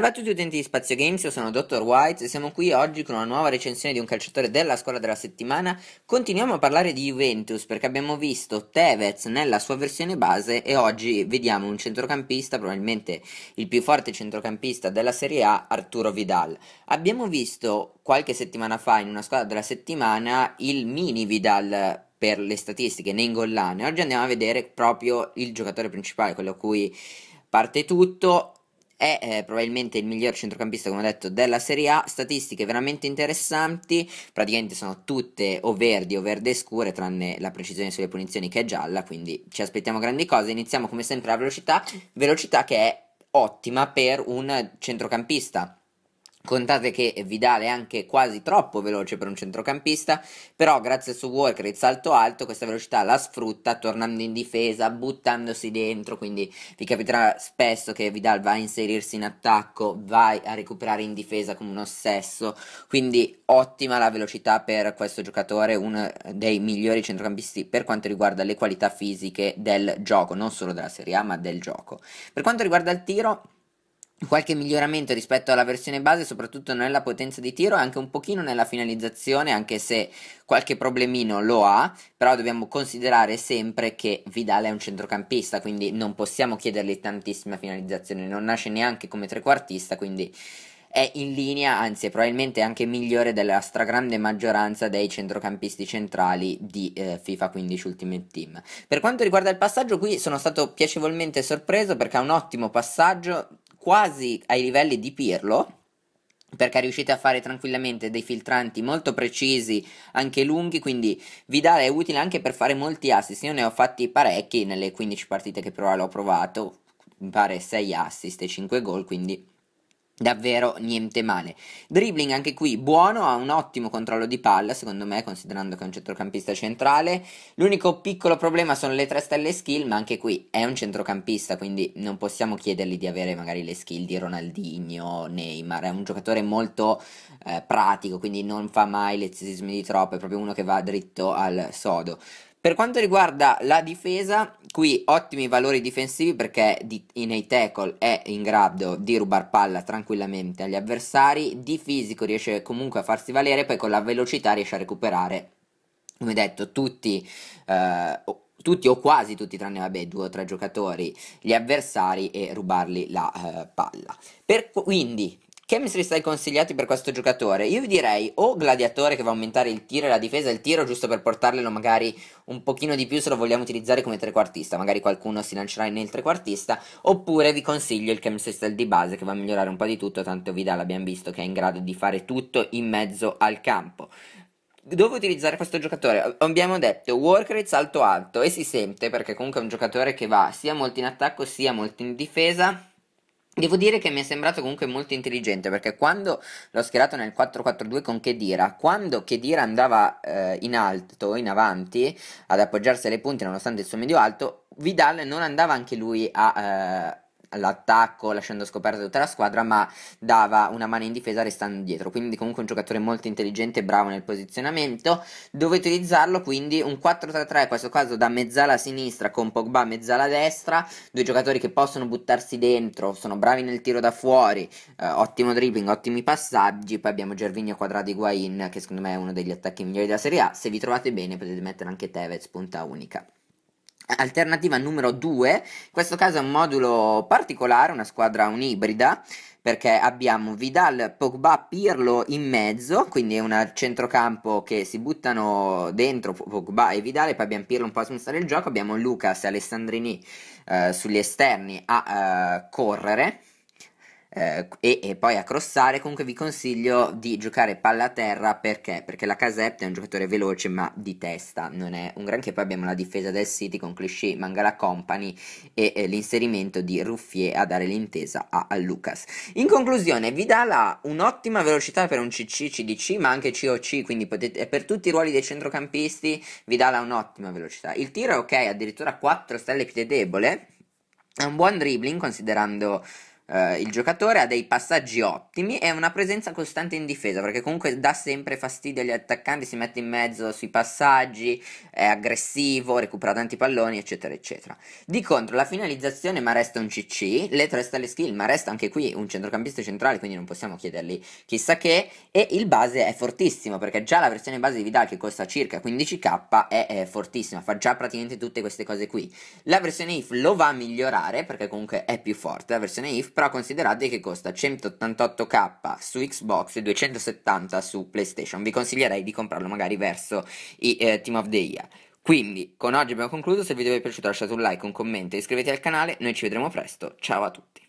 Salve a tutti utenti di Spazio Games, io sono Dr. White e siamo qui oggi con una nuova recensione di un calciatore della squadra della settimana. Continuiamo a parlare di Juventus perché abbiamo visto Tevez nella sua versione base e oggi vediamo un centrocampista, probabilmente il più forte centrocampista della Serie A, Arturo Vidal. Abbiamo visto qualche settimana fa in una squadra della settimana il mini Vidal per le statistiche nei gollane. Oggi andiamo a vedere proprio il giocatore principale, quello a cui parte tutto è eh, probabilmente il miglior centrocampista, come ho detto, della Serie A. Statistiche veramente interessanti, praticamente sono tutte o verdi o verde scure, tranne la precisione sulle punizioni che è gialla, quindi ci aspettiamo grandi cose. Iniziamo come sempre la velocità, velocità che è ottima per un centrocampista Contate che Vidal è anche quasi troppo veloce per un centrocampista, però grazie al suo work il salto alto questa velocità la sfrutta tornando in difesa, buttandosi dentro, quindi vi capiterà spesso che Vidal va a inserirsi in attacco, va a recuperare in difesa come un ossesso, quindi ottima la velocità per questo giocatore, uno dei migliori centrocampisti per quanto riguarda le qualità fisiche del gioco, non solo della Serie A ma del gioco. Per quanto riguarda il tiro qualche miglioramento rispetto alla versione base soprattutto nella potenza di tiro e anche un pochino nella finalizzazione anche se qualche problemino lo ha però dobbiamo considerare sempre che Vidal è un centrocampista quindi non possiamo chiedergli tantissima finalizzazione non nasce neanche come trequartista quindi è in linea anzi è probabilmente anche migliore della stragrande maggioranza dei centrocampisti centrali di eh, FIFA 15 Ultimate Team per quanto riguarda il passaggio qui sono stato piacevolmente sorpreso perché ha un ottimo passaggio quasi ai livelli di Pirlo perché riuscite a fare tranquillamente dei filtranti molto precisi, anche lunghi, quindi vi dà è utile anche per fare molti assist. Io ne ho fatti parecchi nelle 15 partite che però l'ho provato, mi pare 6 assist e 5 gol, quindi davvero niente male. Dribbling anche qui buono, ha un ottimo controllo di palla, secondo me, considerando che è un centrocampista centrale. L'unico piccolo problema sono le tre stelle skill, ma anche qui è un centrocampista, quindi non possiamo chiedergli di avere magari le skill di Ronaldinho, Neymar, è un giocatore molto eh, pratico, quindi non fa mai lezismi di troppo, è proprio uno che va dritto al sodo. Per quanto riguarda la difesa, qui ottimi valori difensivi perché di, nei tackle è in grado di rubar palla tranquillamente agli avversari, di fisico riesce comunque a farsi valere, poi con la velocità riesce a recuperare, come detto, tutti... Eh, tutti o quasi tutti, tranne vabbè, due o tre giocatori, gli avversari e rubarli la eh, palla. Per, quindi, che Chemistry stai consigliati per questo giocatore? Io vi direi o Gladiatore che va a aumentare il tiro e la difesa, il tiro giusto per portarglielo magari un pochino di più se lo vogliamo utilizzare come trequartista, magari qualcuno si lancerà nel trequartista, oppure vi consiglio il Chemistry style di base che va a migliorare un po' di tutto, tanto Vidal abbiamo visto che è in grado di fare tutto in mezzo al campo dove utilizzare questo giocatore? Abbiamo detto work rate salto alto e si sente perché comunque è un giocatore che va sia molto in attacco sia molto in difesa Devo dire che mi è sembrato comunque molto intelligente perché quando l'ho schierato nel 4-4-2 con Kedira, quando Kedira andava eh, in alto, in avanti, ad appoggiarsi alle punte nonostante il suo medio alto, Vidal non andava anche lui a... Eh, all'attacco lasciando scoperta tutta la squadra ma dava una mano in difesa restando dietro quindi comunque un giocatore molto intelligente e bravo nel posizionamento dove utilizzarlo quindi un 4-3-3 in questo caso da mezzala a sinistra con Pogba mezzala a destra due giocatori che possono buttarsi dentro sono bravi nel tiro da fuori eh, ottimo dribbling ottimi passaggi poi abbiamo Gervinio Quadrado Higuain che secondo me è uno degli attacchi migliori della Serie A se vi trovate bene potete mettere anche Tevez punta unica Alternativa numero 2, in questo caso è un modulo particolare, una squadra unibrida, perché abbiamo Vidal, Pogba, Pirlo in mezzo, quindi è un centrocampo che si buttano dentro Pogba e Vidal, e poi abbiamo Pirlo un po' a spostare il gioco, abbiamo Lucas e Alessandrini eh, sugli esterni a eh, correre, eh, e, e, poi a crossare, comunque vi consiglio di giocare palla a terra perché? Perché la casetta è un giocatore veloce ma di testa, non è un granché. Poi abbiamo la difesa del City con Clichy, Mangala Company e eh, l'inserimento di Ruffier a dare l'intesa a, a Lucas. In conclusione, vi dà un'ottima velocità per un CC, CDC ma anche COC, quindi potete, per tutti i ruoli dei centrocampisti vi dà un'ottima velocità. Il tiro è ok, addirittura 4 stelle più debole. È un buon dribbling considerando eh, il giocatore ha dei passaggi ottimi e una presenza costante in difesa perché comunque dà sempre fastidio agli attaccanti, si mette in mezzo sui passaggi, è aggressivo, recupera tanti palloni, eccetera, eccetera. Di contro, la finalizzazione ma resta un CC, le tre stalle skill ma resta anche qui un centrocampista centrale, quindi non possiamo chiedergli chissà che e il base è fortissimo perché già la versione base di Vidal che costa circa 15k è, è fortissima, fa già praticamente tutte queste cose qui. La versione IF lo va a migliorare perché comunque è più forte, la versione IF però considerate che costa 188k su Xbox e 270 su PlayStation, vi consiglierei di comprarlo magari verso i eh, Team of the Year. Quindi, con oggi abbiamo concluso, se il video vi è piaciuto lasciate un like, un commento, iscrivetevi al canale, noi ci vedremo presto, ciao a tutti!